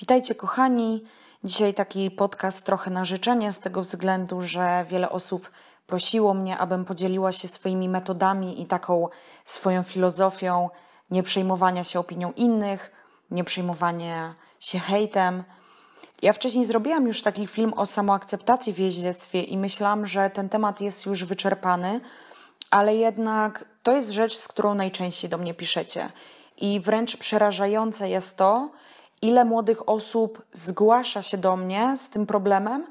Witajcie, kochani. Dzisiaj taki podcast trochę na życzenie, z tego względu, że wiele osób prosiło mnie, abym podzieliła się swoimi metodami i taką swoją filozofią nie przejmowania się opinią innych, nie przejmowania się hejtem. Ja wcześniej zrobiłam już taki film o samoakceptacji w jeździectwie i myślałam, że ten temat jest już wyczerpany, ale jednak to jest rzecz, z którą najczęściej do mnie piszecie. I wręcz przerażające jest to, ile młodych osób zgłasza się do mnie z tym problemem.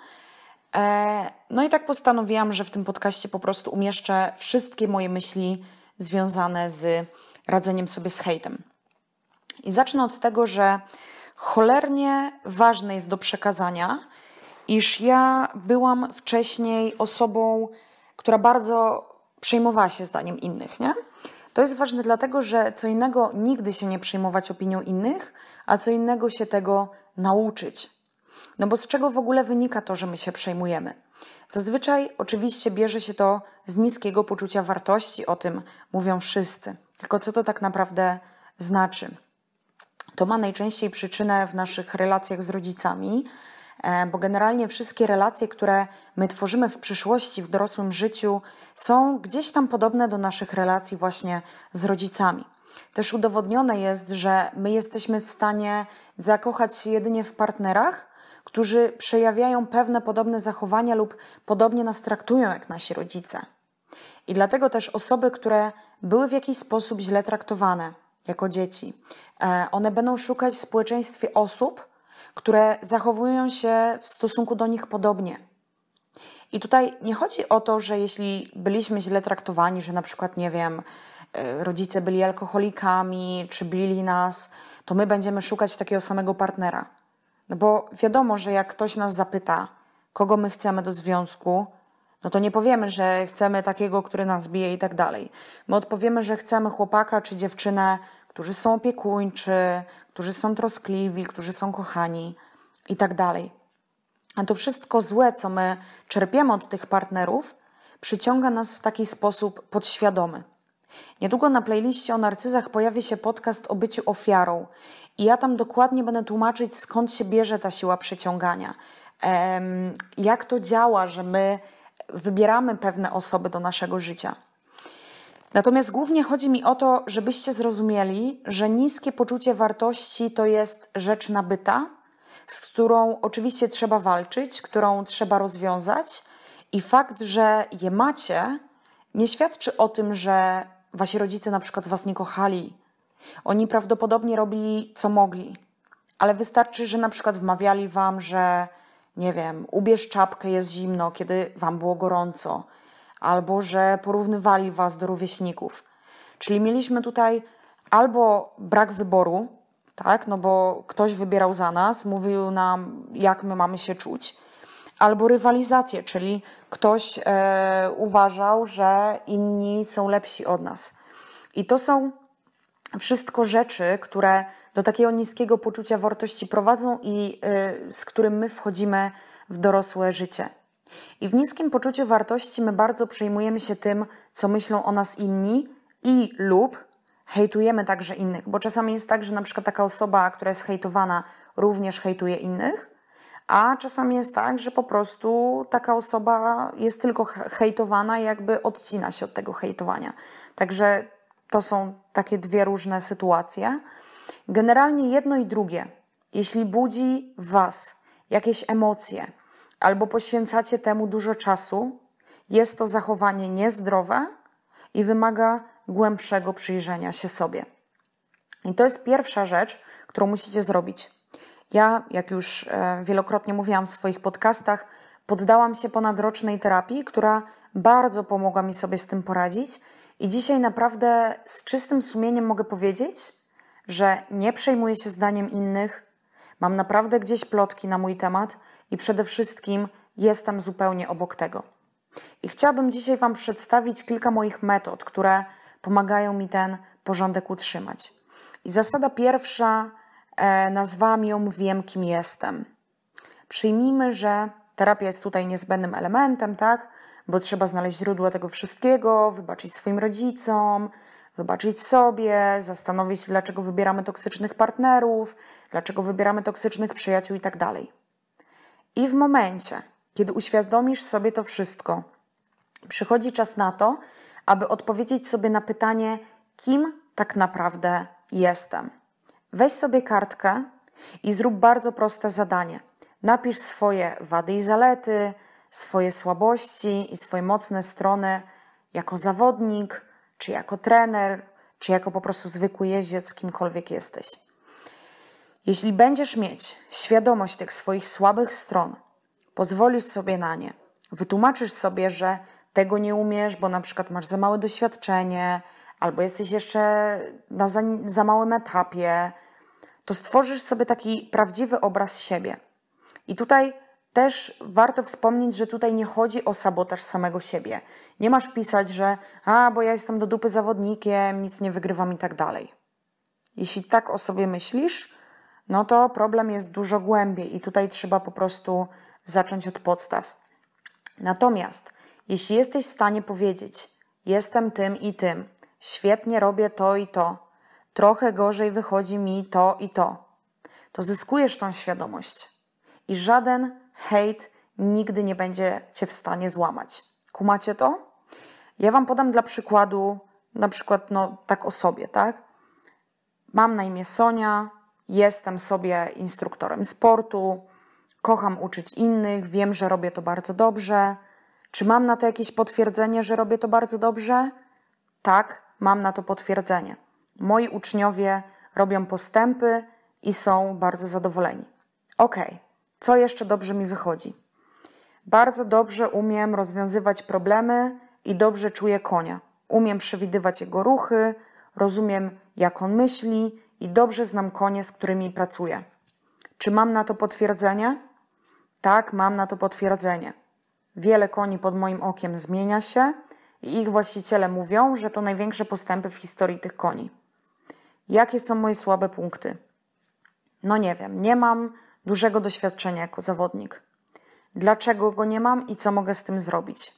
E, no i tak postanowiłam, że w tym podcaście po prostu umieszczę wszystkie moje myśli związane z radzeniem sobie z hejtem. I zacznę od tego, że cholernie ważne jest do przekazania, iż ja byłam wcześniej osobą, która bardzo przejmowała się zdaniem innych, nie? To jest ważne dlatego, że co innego nigdy się nie przejmować opinią innych, a co innego się tego nauczyć. No bo z czego w ogóle wynika to, że my się przejmujemy? Zazwyczaj oczywiście bierze się to z niskiego poczucia wartości, o tym mówią wszyscy. Tylko co to tak naprawdę znaczy? To ma najczęściej przyczynę w naszych relacjach z rodzicami, e, bo generalnie wszystkie relacje, które my tworzymy w przyszłości, w dorosłym życiu, są gdzieś tam podobne do naszych relacji właśnie z rodzicami. Też udowodnione jest, że my jesteśmy w stanie zakochać się jedynie w partnerach, którzy przejawiają pewne podobne zachowania lub podobnie nas traktują jak nasi rodzice. I dlatego też osoby, które były w jakiś sposób źle traktowane jako dzieci, e, one będą szukać w społeczeństwie osób, które zachowują się w stosunku do nich podobnie. I tutaj nie chodzi o to, że jeśli byliśmy źle traktowani, że na przykład, nie wiem, E, rodzice byli alkoholikami, czy bili nas, to my będziemy szukać takiego samego partnera. No bo wiadomo, że jak ktoś nas zapyta, kogo my chcemy do związku, no to nie powiemy, że chcemy takiego, który nas bije i tak dalej. My odpowiemy, że chcemy chłopaka czy dziewczynę, którzy są opiekuńczy, którzy są troskliwi, którzy są kochani i tak dalej. A to wszystko złe, co my czerpiemy od tych partnerów, przyciąga nas w taki sposób podświadomy. Niedługo na playliście o narcyzach pojawi się podcast o byciu ofiarą i ja tam dokładnie będę tłumaczyć, skąd się bierze ta siła przyciągania, jak to działa, że my wybieramy pewne osoby do naszego życia. Natomiast głównie chodzi mi o to, żebyście zrozumieli, że niskie poczucie wartości to jest rzecz nabyta, z którą oczywiście trzeba walczyć, którą trzeba rozwiązać, i fakt, że je macie, nie świadczy o tym, że Wasi rodzice na przykład was nie kochali. Oni prawdopodobnie robili co mogli, ale wystarczy, że na przykład wmawiali wam, że nie wiem, ubierz czapkę, jest zimno, kiedy wam było gorąco, albo że porównywali was do rówieśników. Czyli mieliśmy tutaj albo brak wyboru, tak, no bo ktoś wybierał za nas, mówił nam, jak my mamy się czuć, albo rywalizację, czyli ktoś e, uważał, że inni są lepsi od nas. I to są wszystko rzeczy, które do takiego niskiego poczucia wartości prowadzą i e, z którym my wchodzimy w dorosłe życie. I w niskim poczuciu wartości my bardzo przejmujemy się tym, co myślą o nas inni i lub hejtujemy także innych, bo czasami jest tak, że na przykład taka osoba, która jest hejtowana, również hejtuje innych, a czasami jest tak, że po prostu taka osoba jest tylko hejtowana i jakby odcina się od tego hejtowania. Także to są takie dwie różne sytuacje. Generalnie jedno i drugie. Jeśli budzi Was jakieś emocje albo poświęcacie temu dużo czasu, jest to zachowanie niezdrowe i wymaga głębszego przyjrzenia się sobie. I to jest pierwsza rzecz, którą musicie zrobić. Ja, jak już e, wielokrotnie mówiłam w swoich podcastach, poddałam się ponadrocznej terapii, która bardzo pomogła mi sobie z tym poradzić. I dzisiaj naprawdę z czystym sumieniem mogę powiedzieć, że nie przejmuję się zdaniem innych, mam naprawdę gdzieś plotki na mój temat i przede wszystkim jestem zupełnie obok tego. I chciałabym dzisiaj Wam przedstawić kilka moich metod, które pomagają mi ten porządek utrzymać. I zasada pierwsza E, nazwałam ją Wiem, kim jestem. Przyjmijmy, że terapia jest tutaj niezbędnym elementem, tak? Bo trzeba znaleźć źródło tego wszystkiego, wybaczyć swoim rodzicom, wybaczyć sobie, zastanowić, dlaczego wybieramy toksycznych partnerów, dlaczego wybieramy toksycznych przyjaciół i tak dalej. I w momencie, kiedy uświadomisz sobie to wszystko, przychodzi czas na to, aby odpowiedzieć sobie na pytanie, kim tak naprawdę jestem. Weź sobie kartkę i zrób bardzo proste zadanie. Napisz swoje wady i zalety, swoje słabości i swoje mocne strony jako zawodnik, czy jako trener, czy jako po prostu zwykły jeździec, kimkolwiek jesteś. Jeśli będziesz mieć świadomość tych swoich słabych stron, pozwolisz sobie na nie, wytłumaczysz sobie, że tego nie umiesz, bo na przykład masz za małe doświadczenie, albo jesteś jeszcze na za, za małym etapie, to stworzysz sobie taki prawdziwy obraz siebie. I tutaj też warto wspomnieć, że tutaj nie chodzi o sabotaż samego siebie. Nie masz pisać, że a, bo ja jestem do dupy zawodnikiem, nic nie wygrywam i tak dalej. Jeśli tak o sobie myślisz, no to problem jest dużo głębiej i tutaj trzeba po prostu zacząć od podstaw. Natomiast jeśli jesteś w stanie powiedzieć, jestem tym i tym, świetnie robię to i to, trochę gorzej wychodzi mi to i to, to zyskujesz tą świadomość i żaden hejt nigdy nie będzie cię w stanie złamać. Kumacie to? Ja wam podam dla przykładu, na przykład, no, tak o sobie, tak? Mam na imię Sonia, jestem sobie instruktorem sportu, kocham uczyć innych, wiem, że robię to bardzo dobrze. Czy mam na to jakieś potwierdzenie, że robię to bardzo dobrze? Tak, mam na to potwierdzenie. Moi uczniowie robią postępy i są bardzo zadowoleni. Ok, co jeszcze dobrze mi wychodzi? Bardzo dobrze umiem rozwiązywać problemy i dobrze czuję konia. Umiem przewidywać jego ruchy, rozumiem, jak on myśli i dobrze znam konie, z którymi pracuję. Czy mam na to potwierdzenie? Tak, mam na to potwierdzenie. Wiele koni pod moim okiem zmienia się i ich właściciele mówią, że to największe postępy w historii tych koni. Jakie są moje słabe punkty? No nie wiem, nie mam dużego doświadczenia jako zawodnik. Dlaczego go nie mam i co mogę z tym zrobić?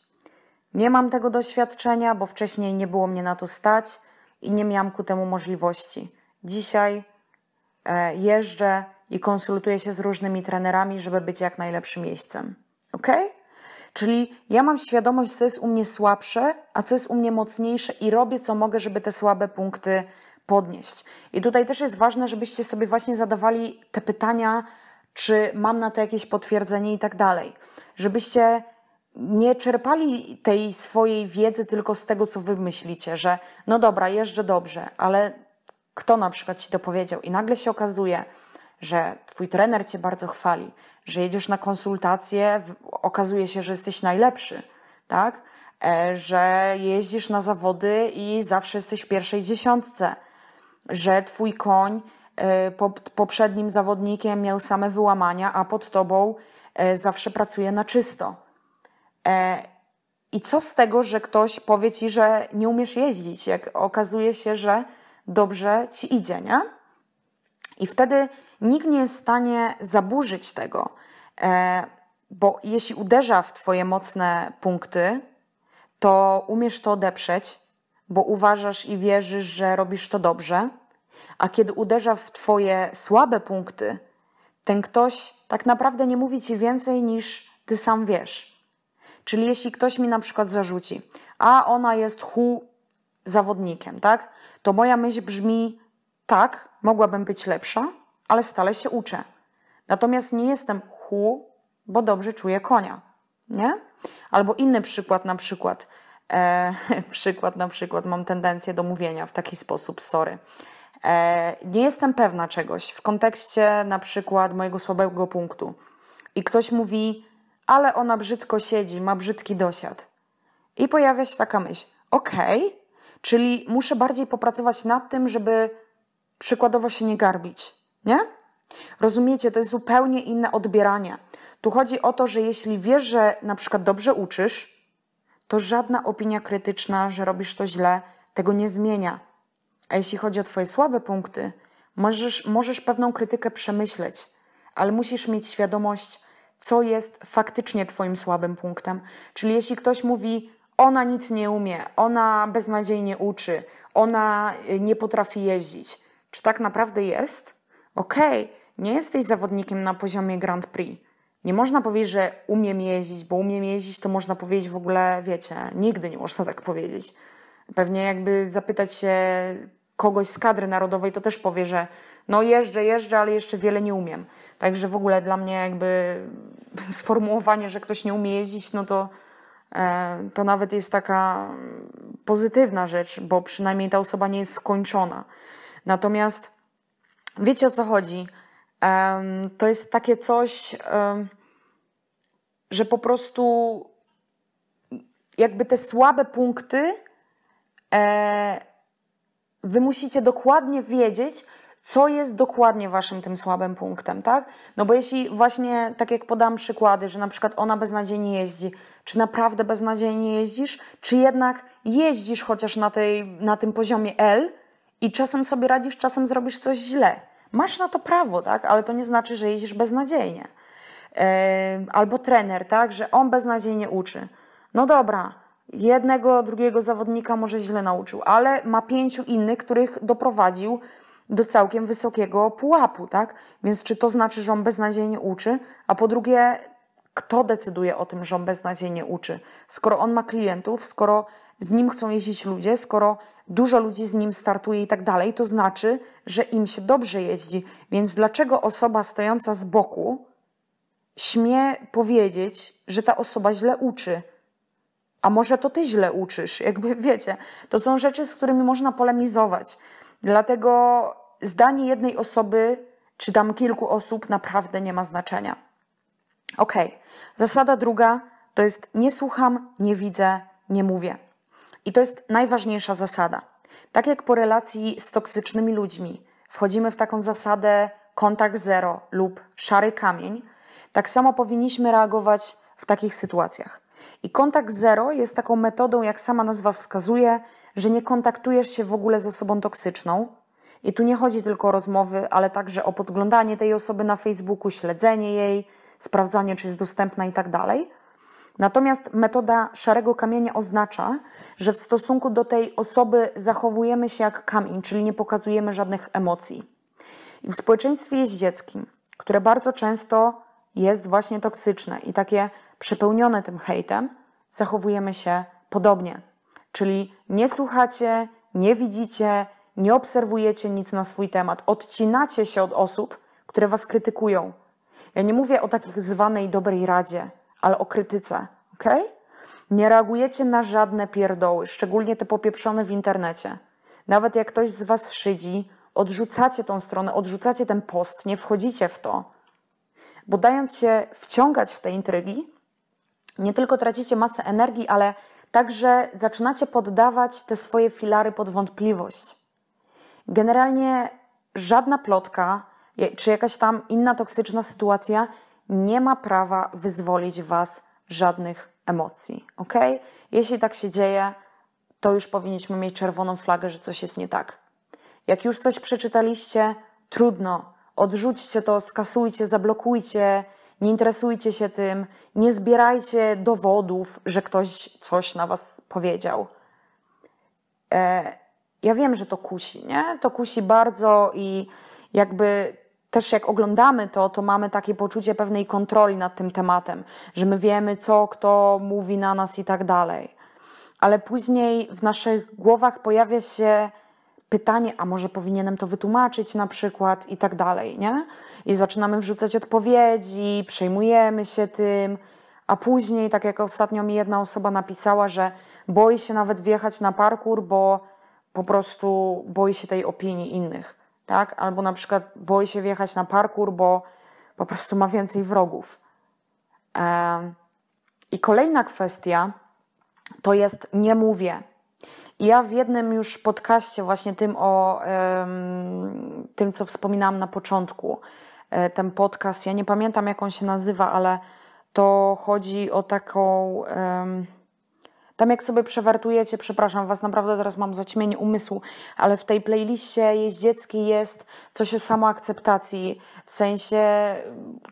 Nie mam tego doświadczenia, bo wcześniej nie było mnie na to stać i nie miałam ku temu możliwości. Dzisiaj e, jeżdżę i konsultuję się z różnymi trenerami, żeby być jak najlepszym miejscem. Ok? Czyli ja mam świadomość, co jest u mnie słabsze, a co jest u mnie mocniejsze i robię, co mogę, żeby te słabe punkty podnieść. I tutaj też jest ważne, żebyście sobie właśnie zadawali te pytania, czy mam na to jakieś potwierdzenie i tak dalej. Żebyście nie czerpali tej swojej wiedzy tylko z tego, co wy myślicie, że no dobra, jeżdżę dobrze, ale kto na przykład ci to powiedział? I nagle się okazuje, że twój trener cię bardzo chwali, że jedziesz na konsultacje, okazuje się, że jesteś najlepszy, tak? E, że jeździsz na zawody i zawsze jesteś w pierwszej dziesiątce że twój koń e, pod poprzednim zawodnikiem miał same wyłamania, a pod tobą e, zawsze pracuje na czysto. E, I co z tego, że ktoś powie ci, że nie umiesz jeździć, jak okazuje się, że dobrze ci idzie, nie? I wtedy nikt nie jest w stanie zaburzyć tego, bo jeśli uderza w twoje mocne punkty, to umiesz to odeprzeć bo uważasz i wierzysz, że robisz to dobrze, a kiedy uderza w Twoje słabe punkty, ten ktoś tak naprawdę nie mówi Ci więcej niż Ty sam wiesz. Czyli jeśli ktoś mi na przykład zarzuci, a ona jest hu zawodnikiem, tak? To moja myśl brzmi, tak, mogłabym być lepsza, ale stale się uczę. Natomiast nie jestem hu, bo dobrze czuję konia, nie? Albo inny przykład, na przykład, E, przykład na przykład mam tendencję do mówienia w taki sposób, sorry. E, nie jestem pewna czegoś w kontekście na przykład mojego słabego punktu i ktoś mówi, ale ona brzydko siedzi, ma brzydki dosiad. I pojawia się taka myśl, okej, okay, czyli muszę bardziej popracować nad tym, żeby przykładowo się nie garbić, nie? Rozumiecie, to jest zupełnie inne odbieranie. Tu chodzi o to, że jeśli wiesz, że na przykład dobrze uczysz, to żadna opinia krytyczna, że robisz to źle, tego nie zmienia. A jeśli chodzi o Twoje słabe punkty, możesz, możesz pewną krytykę przemyśleć, ale musisz mieć świadomość, co jest faktycznie Twoim słabym punktem. Czyli jeśli ktoś mówi, ona nic nie umie, ona beznadziejnie uczy, ona y, nie potrafi jeździć, czy tak naprawdę jest? Okej, okay, nie jesteś zawodnikiem na poziomie Grand Prix, nie można powiedzieć, że umiem jeździć, bo umiem jeździć, to można powiedzieć w ogóle, wiecie, nigdy nie można tak powiedzieć. Pewnie jakby zapytać się kogoś z kadry narodowej, to też powie, że no jeżdżę, jeżdżę, ale jeszcze wiele nie umiem. Także w ogóle dla mnie jakby sformułowanie, że ktoś nie umie jeździć, no to, e, to nawet jest taka pozytywna rzecz, bo przynajmniej ta osoba nie jest skończona. Natomiast wiecie o co chodzi? To jest takie coś, że po prostu jakby te słabe punkty e, wy musicie dokładnie wiedzieć, co jest dokładnie waszym tym słabym punktem, tak? No bo jeśli właśnie, tak jak podam przykłady, że na przykład ona beznadziejnie jeździ, czy naprawdę beznadziejnie jeździsz, czy jednak jeździsz chociaż na, tej, na tym poziomie L i czasem sobie radzisz, czasem zrobisz coś źle. Masz na to prawo, tak? Ale to nie znaczy, że jeździsz beznadziejnie albo trener, tak, że on beznadziejnie uczy. No dobra, jednego, drugiego zawodnika może źle nauczył, ale ma pięciu innych, których doprowadził do całkiem wysokiego pułapu, tak? Więc czy to znaczy, że on beznadziejnie uczy? A po drugie, kto decyduje o tym, że on beznadziejnie uczy? Skoro on ma klientów, skoro z nim chcą jeździć ludzie, skoro dużo ludzi z nim startuje i tak dalej, to znaczy, że im się dobrze jeździ. Więc dlaczego osoba stojąca z boku, śmie powiedzieć, że ta osoba źle uczy. A może to ty źle uczysz? Jakby wiecie, to są rzeczy, z którymi można polemizować. Dlatego zdanie jednej osoby, czy tam kilku osób, naprawdę nie ma znaczenia. Ok, zasada druga to jest nie słucham, nie widzę, nie mówię. I to jest najważniejsza zasada. Tak jak po relacji z toksycznymi ludźmi wchodzimy w taką zasadę kontakt zero lub szary kamień, tak samo powinniśmy reagować w takich sytuacjach. I kontakt zero jest taką metodą, jak sama nazwa wskazuje, że nie kontaktujesz się w ogóle z osobą toksyczną. I tu nie chodzi tylko o rozmowy, ale także o podglądanie tej osoby na Facebooku, śledzenie jej, sprawdzanie, czy jest dostępna i tak dalej. Natomiast metoda szarego kamienia oznacza, że w stosunku do tej osoby zachowujemy się jak kamień, czyli nie pokazujemy żadnych emocji. I w społeczeństwie jeździeckim, które bardzo często jest właśnie toksyczne i takie przepełnione tym hejtem, zachowujemy się podobnie. Czyli nie słuchacie, nie widzicie, nie obserwujecie nic na swój temat, odcinacie się od osób, które was krytykują. Ja nie mówię o takich zwanej dobrej radzie, ale o krytyce, ok? Nie reagujecie na żadne pierdoły, szczególnie te popieprzone w internecie. Nawet jak ktoś z was szydzi, odrzucacie tą stronę, odrzucacie ten post, nie wchodzicie w to bo dając się wciągać w te intrygi, nie tylko tracicie masę energii, ale także zaczynacie poddawać te swoje filary pod wątpliwość. Generalnie żadna plotka czy jakaś tam inna toksyczna sytuacja nie ma prawa wyzwolić was żadnych emocji, ok? Jeśli tak się dzieje, to już powinniśmy mieć czerwoną flagę, że coś jest nie tak. Jak już coś przeczytaliście, trudno, odrzućcie to, skasujcie, zablokujcie, nie interesujcie się tym, nie zbierajcie dowodów, że ktoś coś na was powiedział. E, ja wiem, że to kusi, nie? To kusi bardzo i jakby też jak oglądamy to, to mamy takie poczucie pewnej kontroli nad tym tematem, że my wiemy, co kto mówi na nas i tak dalej. Ale później w naszych głowach pojawia się pytanie, a może powinienem to wytłumaczyć na przykład i tak dalej, nie? I zaczynamy wrzucać odpowiedzi, przejmujemy się tym, a później, tak jak ostatnio mi jedna osoba napisała, że boi się nawet wjechać na parkour, bo po prostu boi się tej opinii innych, tak? Albo na przykład boi się wjechać na parkour, bo po prostu ma więcej wrogów. I kolejna kwestia to jest nie mówię ja w jednym już podcaście, właśnie tym o tym, co wspominałam na początku, e, ten podcast, ja nie pamiętam jak on się nazywa, ale to chodzi o taką. Tam jak sobie przewertujecie, przepraszam Was, naprawdę teraz mam zaćmienie umysłu, ale w tej playliście jeździeckiej jest coś o samoakceptacji, w sensie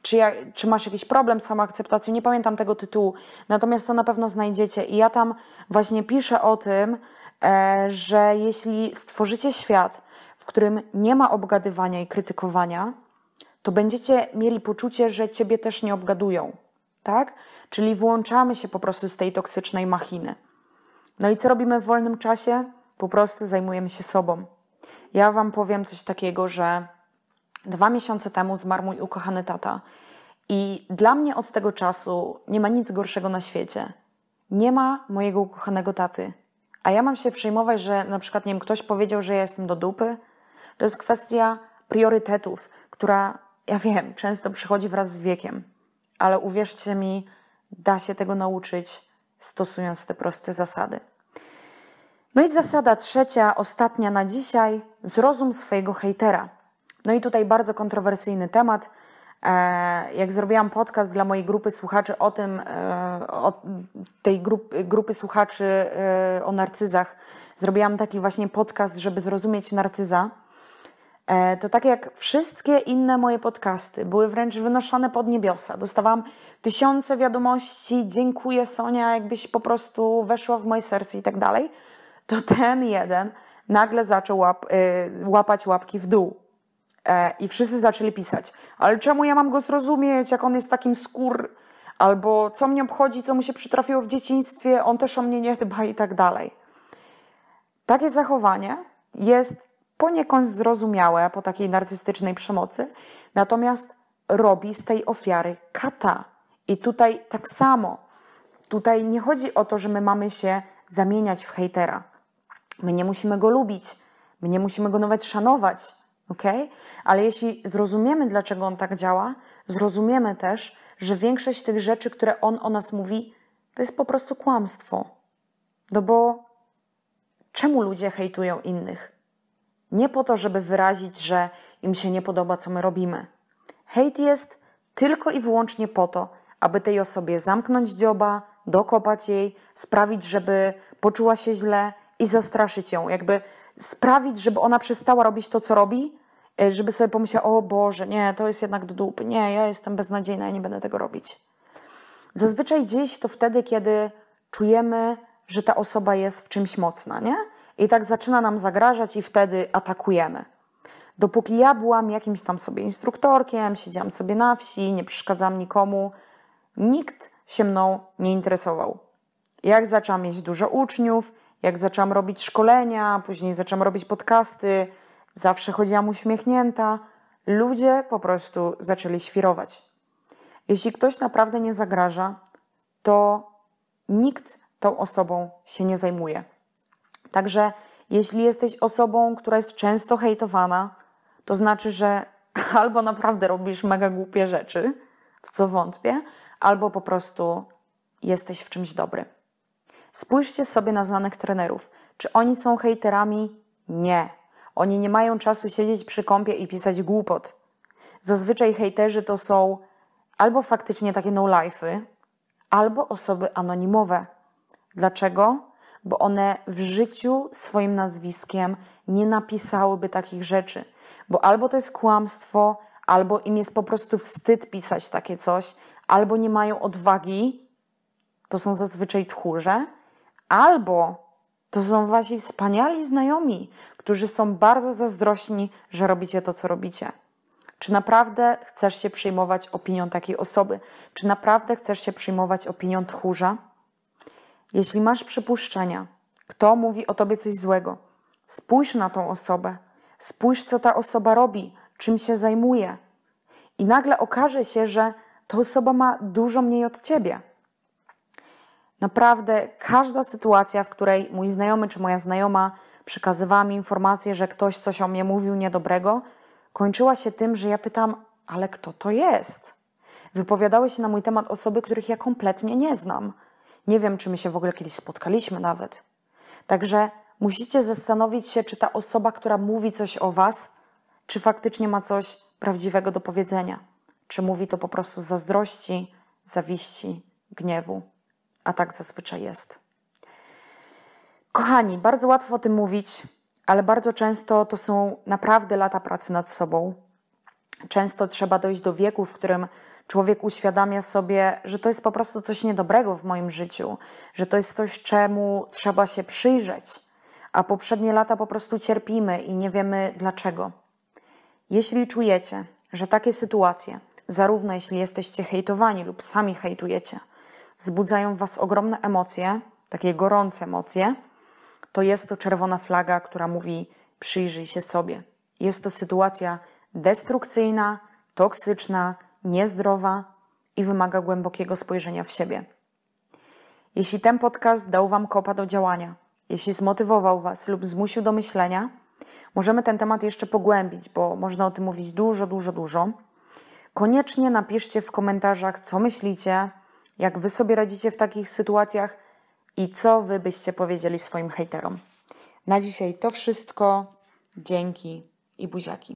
czy, ja, czy masz jakiś problem z samoakceptacją, nie pamiętam tego tytułu, natomiast to na pewno znajdziecie i ja tam właśnie piszę o tym, E, że jeśli stworzycie świat, w którym nie ma obgadywania i krytykowania, to będziecie mieli poczucie, że ciebie też nie obgadują, tak? Czyli włączamy się po prostu z tej toksycznej machiny. No i co robimy w wolnym czasie? Po prostu zajmujemy się sobą. Ja Wam powiem coś takiego, że dwa miesiące temu zmarł mój ukochany tata. I dla mnie od tego czasu nie ma nic gorszego na świecie. Nie ma mojego ukochanego taty. A ja mam się przejmować, że na przykład, nie wiem, ktoś powiedział, że ja jestem do dupy. To jest kwestia priorytetów, która, ja wiem, często przychodzi wraz z wiekiem, ale uwierzcie mi, da się tego nauczyć, stosując te proste zasady. No i zasada trzecia, ostatnia na dzisiaj: zrozum swojego hejtera. No i tutaj bardzo kontrowersyjny temat, E, jak zrobiłam podcast dla mojej grupy słuchaczy o tym, e, o tej grupy, grupy słuchaczy e, o narcyzach, zrobiłam taki właśnie podcast, żeby zrozumieć narcyza, to tak jak wszystkie inne moje podcasty, były wręcz wynoszone pod niebiosa. Dostawałam tysiące wiadomości, dziękuję Sonia, jakbyś po prostu weszła w moje serce i tak dalej. To ten jeden nagle zaczął łap, łapać łapki w dół. E, I wszyscy zaczęli pisać, ale czemu ja mam go zrozumieć, jak on jest takim skór, albo co mnie obchodzi, co mu się przytrafiło w dzieciństwie, on też o mnie nie dba i tak dalej. Takie zachowanie jest poniekąd zrozumiałe po takiej narcystycznej przemocy, natomiast robi z tej ofiary kata. I tutaj tak samo. Tutaj nie chodzi o to, że my mamy się zamieniać w hejtera. My nie musimy go lubić, my nie musimy go nawet szanować ok? Ale jeśli zrozumiemy, dlaczego on tak działa, zrozumiemy też, że większość tych rzeczy, które on o nas mówi, to jest po prostu kłamstwo. No bo czemu ludzie hejtują innych? Nie po to, żeby wyrazić, że im się nie podoba, co my robimy. Hejt jest tylko i wyłącznie po to, aby tej osobie zamknąć dzioba, dokopać jej, sprawić, żeby poczuła się źle i zastraszyć ją. Jakby sprawić, żeby ona przestała robić to, co robi, e, żeby sobie pomyślała, o Boże, nie, to jest jednak do dupy, nie, ja jestem beznadziejna, ja nie będę tego robić. Zazwyczaj dzieje się to wtedy, kiedy czujemy, że ta osoba jest w czymś mocna, nie? I tak zaczyna nam zagrażać i wtedy atakujemy. Dopóki ja byłam jakimś tam sobie instruktorkiem, siedziałam sobie na wsi, nie przeszkadzałam nikomu, nikt się mną nie interesował. Jak zaczęłam mieć dużo uczniów jak zaczęłam robić szkolenia, później zaczęłam robić podcasty, zawsze chodziłam uśmiechnięta, ludzie po prostu zaczęli świrować. Jeśli ktoś naprawdę nie zagraża, to nikt tą osobą się nie zajmuje. Także jeśli jesteś osobą, która jest często hejtowana, to znaczy, że albo naprawdę robisz mega głupie rzeczy, w co wątpię, albo po prostu jesteś w czymś dobrym. Spójrzcie sobie na znanych trenerów. Czy oni są hejterami? Nie. Oni nie mają czasu siedzieć przy kąpie i pisać głupot. Zazwyczaj hejterzy to są albo faktycznie takie no-life'y, albo osoby anonimowe. Dlaczego? Bo one w życiu swoim nazwiskiem nie napisałyby takich rzeczy. Bo albo to jest kłamstwo, albo im jest po prostu wstyd pisać takie coś, albo nie mają odwagi, to są zazwyczaj tchórze, Albo to są wasi wspaniali znajomi, którzy są bardzo zazdrośni, że robicie to, co robicie. Czy naprawdę chcesz się przyjmować opinią takiej osoby? Czy naprawdę chcesz się przyjmować opinią tchórza? Jeśli masz przypuszczenia, kto mówi o tobie coś złego, spójrz na tą osobę, spójrz, co ta osoba robi, czym się zajmuje. I nagle okaże się, że ta osoba ma dużo mniej od ciebie. Naprawdę każda sytuacja, w której mój znajomy czy moja znajoma przekazywała mi informację, że ktoś coś o mnie mówił niedobrego, kończyła się tym, że ja pytam, ale kto to jest? Wypowiadały się na mój temat osoby, których ja kompletnie nie znam. Nie wiem, czy my się w ogóle kiedyś spotkaliśmy nawet. Także musicie zastanowić się, czy ta osoba, która mówi coś o was, czy faktycznie ma coś prawdziwego do powiedzenia. Czy mówi to po prostu z zazdrości, zawiści, gniewu a tak zazwyczaj jest. Kochani, bardzo łatwo o tym mówić, ale bardzo często to są naprawdę lata pracy nad sobą. Często trzeba dojść do wieku, w którym człowiek uświadamia sobie, że to jest po prostu coś niedobrego w moim życiu, że to jest coś, czemu trzeba się przyjrzeć, a poprzednie lata po prostu cierpimy i nie wiemy dlaczego. Jeśli czujecie, że takie sytuacje, zarówno jeśli jesteście hejtowani lub sami hejtujecie, wzbudzają w Was ogromne emocje, takie gorące emocje, to jest to czerwona flaga, która mówi: przyjrzyj się sobie. Jest to sytuacja destrukcyjna, toksyczna, niezdrowa i wymaga głębokiego spojrzenia w siebie. Jeśli ten podcast dał Wam kopa do działania, jeśli zmotywował Was lub zmusił do myślenia, możemy ten temat jeszcze pogłębić, bo można o tym mówić dużo, dużo, dużo. Koniecznie napiszcie w komentarzach, co myślicie, jak wy sobie radzicie w takich sytuacjach i co wy byście powiedzieli swoim hejterom? Na dzisiaj to wszystko. Dzięki i buziaki.